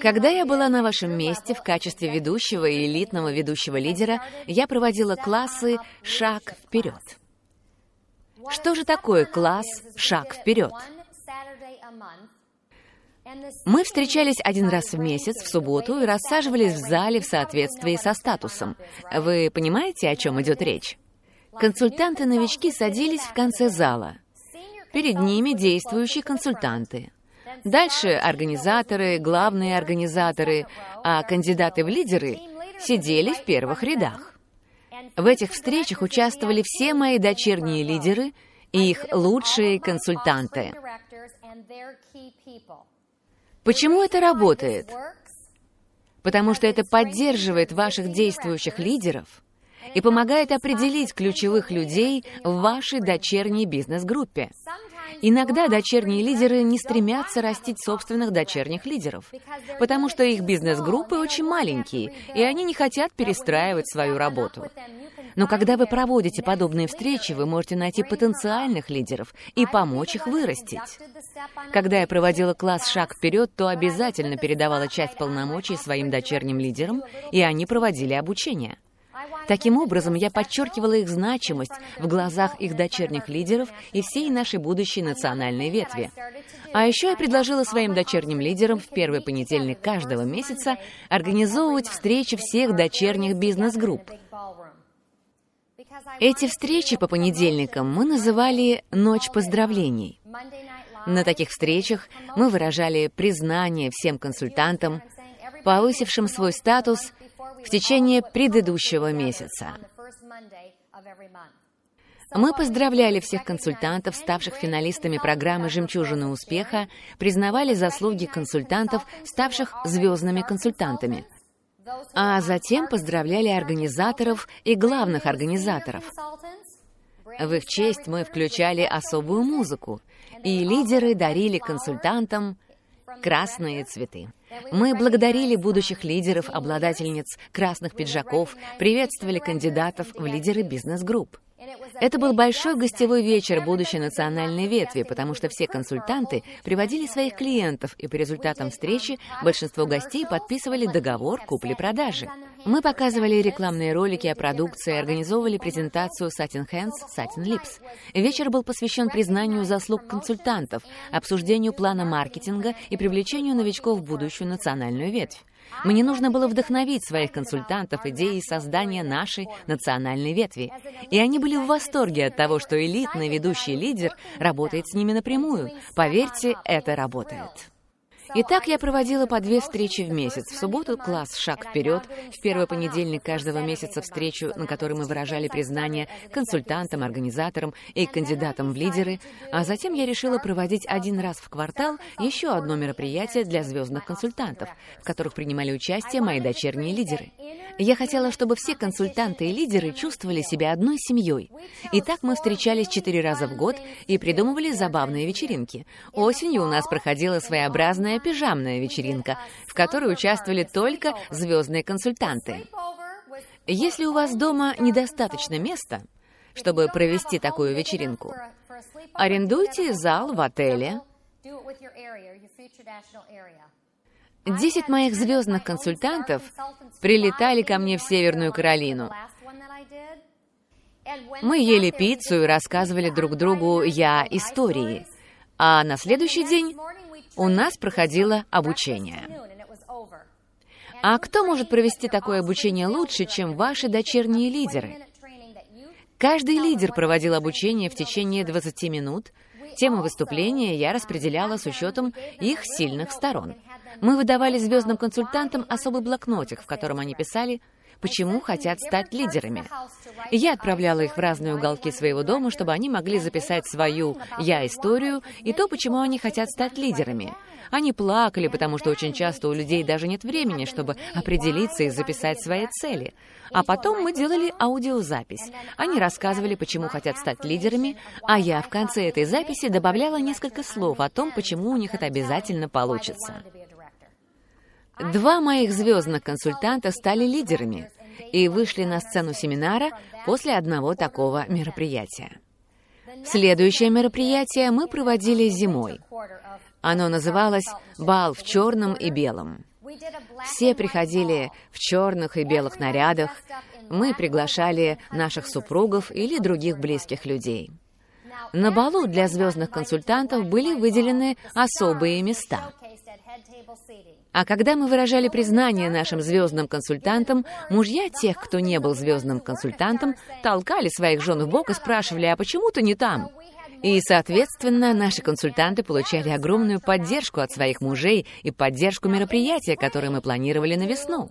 Когда я была на вашем месте в качестве ведущего и элитного ведущего лидера, я проводила классы «Шаг вперед». Что же такое класс «Шаг вперед»? Мы встречались один раз в месяц, в субботу, и рассаживались в зале в соответствии со статусом. Вы понимаете, о чем идет речь? Консультанты-новички садились в конце зала. Перед ними действующие консультанты – Дальше организаторы, главные организаторы, а кандидаты в лидеры сидели в первых рядах. В этих встречах участвовали все мои дочерние лидеры и их лучшие консультанты. Почему это работает? Потому что это поддерживает ваших действующих лидеров и помогает определить ключевых людей в вашей дочерней бизнес-группе. Иногда дочерние лидеры не стремятся растить собственных дочерних лидеров, потому что их бизнес-группы очень маленькие, и они не хотят перестраивать свою работу. Но когда вы проводите подобные встречи, вы можете найти потенциальных лидеров и помочь их вырастить. Когда я проводила класс «Шаг вперед», то обязательно передавала часть полномочий своим дочерним лидерам, и они проводили обучение. Таким образом, я подчеркивала их значимость в глазах их дочерних лидеров и всей нашей будущей национальной ветви. А еще я предложила своим дочерним лидерам в первый понедельник каждого месяца организовывать встречи всех дочерних бизнес-групп. Эти встречи по понедельникам мы называли «Ночь поздравлений». На таких встречах мы выражали признание всем консультантам, повысившим свой статус в течение предыдущего месяца. Мы поздравляли всех консультантов, ставших финалистами программы «Жемчужины успеха», признавали заслуги консультантов, ставших звездными консультантами. А затем поздравляли организаторов и главных организаторов. В их честь мы включали особую музыку, и лидеры дарили консультантам красные цветы. Мы благодарили будущих лидеров, обладательниц красных пиджаков, приветствовали кандидатов в лидеры бизнес-групп. Это был большой гостевой вечер будущей национальной ветви, потому что все консультанты приводили своих клиентов, и по результатам встречи большинство гостей подписывали договор купли-продажи. Мы показывали рекламные ролики о продукции, организовывали презентацию Satin Hands, Satin Lips. Вечер был посвящен признанию заслуг консультантов, обсуждению плана маркетинга и привлечению новичков в будущую национальную ветвь. Мне нужно было вдохновить своих консультантов идеей создания нашей национальной ветви. И они были в восторге от того, что элитный ведущий лидер работает с ними напрямую. Поверьте, это работает. И так я проводила по две встречи в месяц. В субботу класс «Шаг вперед», в первый понедельник каждого месяца встречу, на которой мы выражали признание консультантам, организаторам и кандидатам в лидеры, а затем я решила проводить один раз в квартал еще одно мероприятие для звездных консультантов, в которых принимали участие мои дочерние лидеры. Я хотела, чтобы все консультанты и лидеры чувствовали себя одной семьей. И так мы встречались четыре раза в год и придумывали забавные вечеринки. Осенью у нас проходила своеобразная обычная пижамная вечеринка, в которой участвовали только звездные консультанты. Если у вас дома недостаточно места, чтобы провести такую вечеринку, арендуйте зал в отеле. Десять моих звездных консультантов прилетали ко мне в Северную Каролину. Мы ели пиццу и рассказывали друг другу я истории. А на следующий день у нас проходило обучение. А кто может провести такое обучение лучше, чем ваши дочерние лидеры? Каждый лидер проводил обучение в течение 20 минут. Тему выступления я распределяла с учетом их сильных сторон. Мы выдавали звездным консультантам особый блокнотик, в котором они писали – почему хотят стать лидерами. Я отправляла их в разные уголки своего дома, чтобы они могли записать свою «я-историю» и то, почему они хотят стать лидерами. Они плакали, потому что очень часто у людей даже нет времени, чтобы определиться и записать свои цели. А потом мы делали аудиозапись. Они рассказывали, почему хотят стать лидерами, а я в конце этой записи добавляла несколько слов о том, почему у них это обязательно получится. Два моих звездных консультанта стали лидерами и вышли на сцену семинара после одного такого мероприятия. Следующее мероприятие мы проводили зимой. Оно называлось «Бал в черном и белом». Все приходили в черных и белых нарядах. Мы приглашали наших супругов или других близких людей. На балу для звездных консультантов были выделены особые места. А когда мы выражали признание нашим звездным консультантам, мужья тех, кто не был звездным консультантом, толкали своих жен в бок и спрашивали, а почему ты не там? И, соответственно, наши консультанты получали огромную поддержку от своих мужей и поддержку мероприятия, которое мы планировали на весну.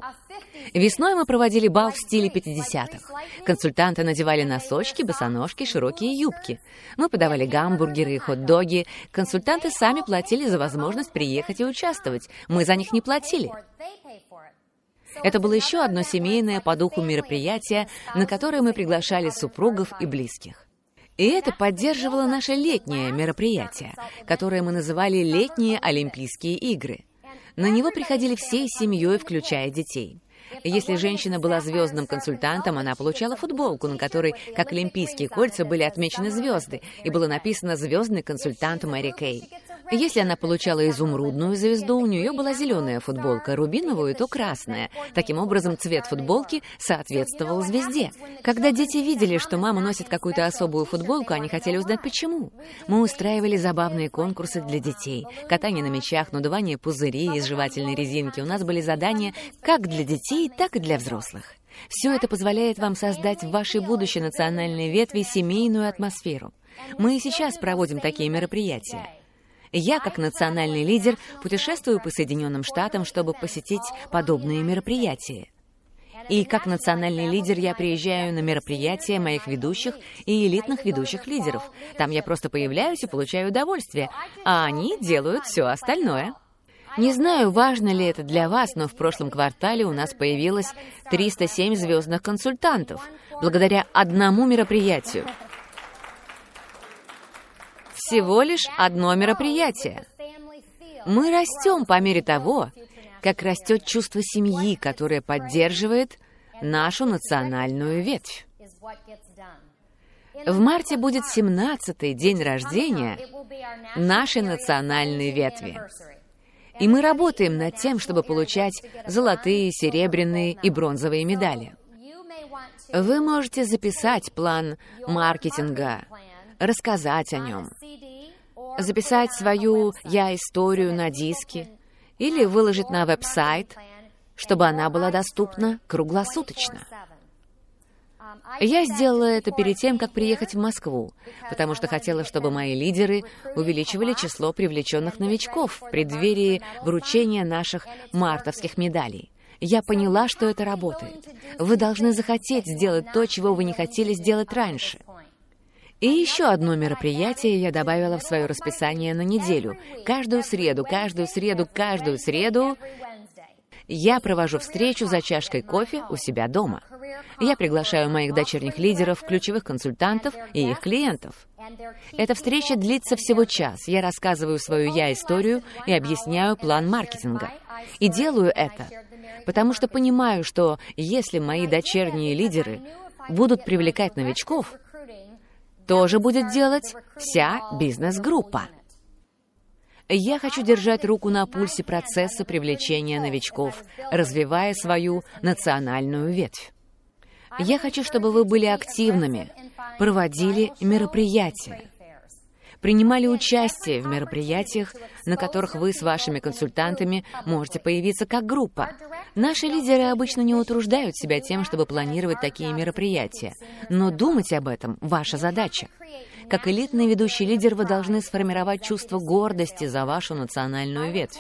Весной мы проводили бал в стиле 50-х. Консультанты надевали носочки, босоножки, широкие юбки. Мы подавали гамбургеры и хот-доги. Консультанты сами платили за возможность приехать и участвовать. Мы за них не платили. Это было еще одно семейное по духу мероприятие, на которое мы приглашали супругов и близких. И это поддерживало наше летнее мероприятие, которое мы называли «Летние Олимпийские игры». На него приходили всей семьей, включая детей. Если женщина была звездным консультантом, она получала футболку, на которой, как олимпийские кольца, были отмечены звезды, и было написано «Звездный консультант Мэри Кей». Если она получала изумрудную звезду, у нее была зеленая футболка, рубиновую, то красная. Таким образом, цвет футболки соответствовал звезде. Когда дети видели, что мама носит какую-то особую футболку, они хотели узнать, почему. Мы устраивали забавные конкурсы для детей. Катание на мячах, надувание пузырей из жевательной резинки. У нас были задания как для детей, так и для взрослых. Все это позволяет вам создать в вашей будущей национальной ветви семейную атмосферу. Мы и сейчас проводим такие мероприятия. Я, как национальный лидер, путешествую по Соединенным Штатам, чтобы посетить подобные мероприятия. И как национальный лидер я приезжаю на мероприятия моих ведущих и элитных ведущих лидеров. Там я просто появляюсь и получаю удовольствие, а они делают все остальное. Не знаю, важно ли это для вас, но в прошлом квартале у нас появилось 307 звездных консультантов благодаря одному мероприятию всего лишь одно мероприятие. Мы растем по мере того, как растет чувство семьи, которое поддерживает нашу национальную ветвь. В марте будет 17-й день рождения нашей национальной ветви. И мы работаем над тем, чтобы получать золотые, серебряные и бронзовые медали. Вы можете записать план маркетинга рассказать о нем, записать свою «Я-историю» на диске или выложить на веб-сайт, чтобы она была доступна круглосуточно. Я сделала это перед тем, как приехать в Москву, потому что хотела, чтобы мои лидеры увеличивали число привлеченных новичков в преддверии вручения наших мартовских медалей. Я поняла, что это работает. Вы должны захотеть сделать то, чего вы не хотели сделать раньше. И еще одно мероприятие я добавила в свое расписание на неделю. Каждую среду, каждую среду, каждую среду я провожу встречу за чашкой кофе у себя дома. Я приглашаю моих дочерних лидеров, ключевых консультантов и их клиентов. Эта встреча длится всего час. Я рассказываю свою «я-историю» и объясняю план маркетинга. И делаю это, потому что понимаю, что если мои дочерние лидеры будут привлекать новичков, тоже будет делать вся бизнес-группа. Я хочу держать руку на пульсе процесса привлечения новичков, развивая свою национальную ветвь. Я хочу, чтобы вы были активными, проводили мероприятия, принимали участие в мероприятиях, на которых вы с вашими консультантами можете появиться как группа, Наши лидеры обычно не утруждают себя тем, чтобы планировать такие мероприятия, но думать об этом – ваша задача. Как элитный ведущий лидер вы должны сформировать чувство гордости за вашу национальную ветвь.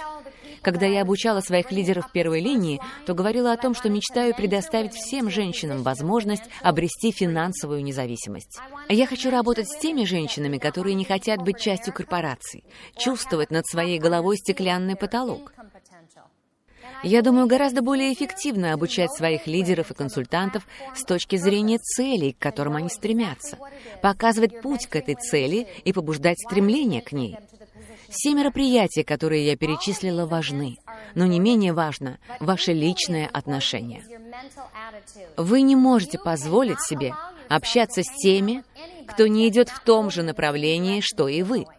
Когда я обучала своих лидеров первой линии, то говорила о том, что мечтаю предоставить всем женщинам возможность обрести финансовую независимость. Я хочу работать с теми женщинами, которые не хотят быть частью корпораций, чувствовать над своей головой стеклянный потолок, я думаю, гораздо более эффективно обучать своих лидеров и консультантов с точки зрения целей, к которым они стремятся, показывать путь к этой цели и побуждать стремление к ней. Все мероприятия, которые я перечислила, важны, но не менее важно ваше личное отношение. Вы не можете позволить себе общаться с теми, кто не идет в том же направлении, что и вы –